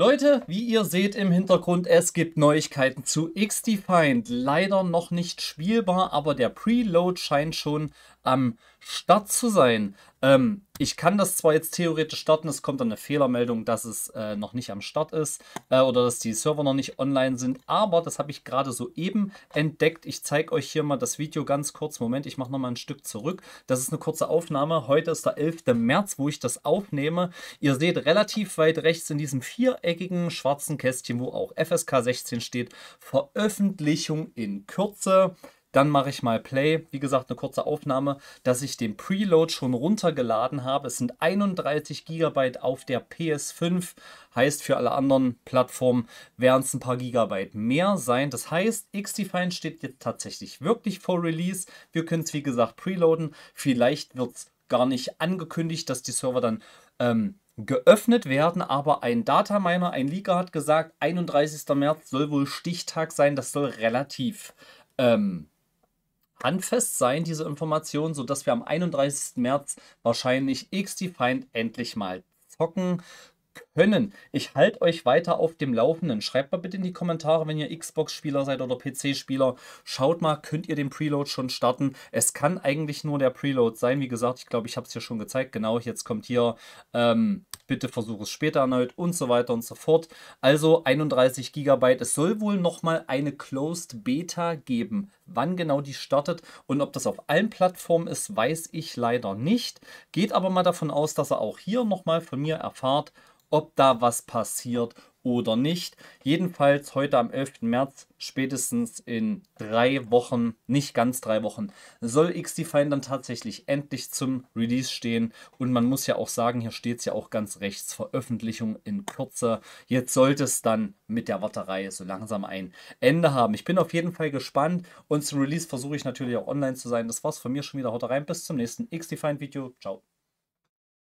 Leute, wie ihr seht im Hintergrund, es gibt Neuigkeiten zu XDefined. Leider noch nicht spielbar, aber der Preload scheint schon am Start zu sein. Ähm, ich kann das zwar jetzt theoretisch starten, es kommt dann eine Fehlermeldung, dass es äh, noch nicht am Start ist äh, oder dass die Server noch nicht online sind, aber das habe ich gerade soeben entdeckt. Ich zeige euch hier mal das Video ganz kurz. Moment, ich mache nochmal ein Stück zurück. Das ist eine kurze Aufnahme. Heute ist der 11. März, wo ich das aufnehme. Ihr seht relativ weit rechts in diesem viereckigen schwarzen Kästchen, wo auch FSK 16 steht, Veröffentlichung in Kürze. Dann mache ich mal Play, wie gesagt, eine kurze Aufnahme, dass ich den Preload schon runtergeladen habe. Es sind 31 GB auf der PS5, heißt für alle anderen Plattformen werden es ein paar Gigabyte mehr sein. Das heißt, XDefine steht jetzt tatsächlich wirklich vor Release. Wir können es, wie gesagt, preloaden. Vielleicht wird es gar nicht angekündigt, dass die Server dann ähm, geöffnet werden, aber ein Dataminer, ein Leaker hat gesagt, 31. März soll wohl Stichtag sein, das soll relativ ähm, handfest sein, diese Information, sodass wir am 31. März wahrscheinlich XDefiant endlich mal zocken können. Ich halte euch weiter auf dem Laufenden. Schreibt mal bitte in die Kommentare, wenn ihr Xbox-Spieler seid oder PC-Spieler. Schaut mal, könnt ihr den Preload schon starten? Es kann eigentlich nur der Preload sein. Wie gesagt, ich glaube, ich habe es hier schon gezeigt. Genau, jetzt kommt hier ähm, bitte versuche es später erneut und so weiter und so fort. Also 31 GB. Es soll wohl nochmal eine Closed Beta geben. Wann genau die startet und ob das auf allen Plattformen ist, weiß ich leider nicht. Geht aber mal davon aus, dass er auch hier nochmal von mir erfahrt, ob da was passiert oder nicht. Jedenfalls heute am 11. März, spätestens in drei Wochen, nicht ganz drei Wochen, soll XDeFine dann tatsächlich endlich zum Release stehen. Und man muss ja auch sagen, hier steht es ja auch ganz rechts, Veröffentlichung in Kürze. Jetzt sollte es dann mit der Warterei so langsam ein Ende haben. Ich bin auf jeden Fall gespannt und zum Release versuche ich natürlich auch online zu sein. Das war's von mir schon wieder. Haut rein, bis zum nächsten XDeFine-Video. Ciao.